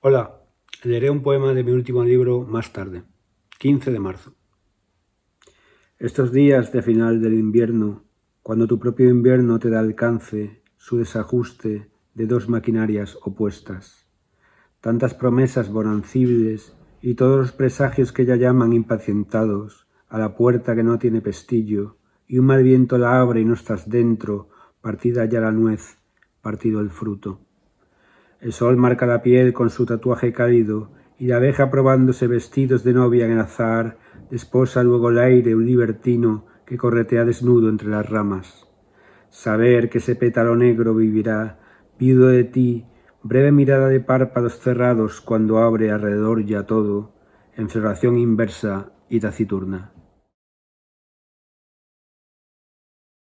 Hola, leeré un poema de mi último libro más tarde, 15 de marzo. Estos días de final del invierno, cuando tu propio invierno te da alcance su desajuste de dos maquinarias opuestas, tantas promesas bonancibles y todos los presagios que ya llaman impacientados a la puerta que no tiene pestillo, y un mal viento la abre y no estás dentro, partida ya la nuez, partido el fruto. El sol marca la piel con su tatuaje cálido, y la abeja probándose vestidos de novia en azar, desposa luego el aire un libertino que corretea desnudo entre las ramas. Saber que ese pétalo negro vivirá, viudo de ti, breve mirada de párpados cerrados cuando abre alrededor ya todo, en floración inversa y taciturna.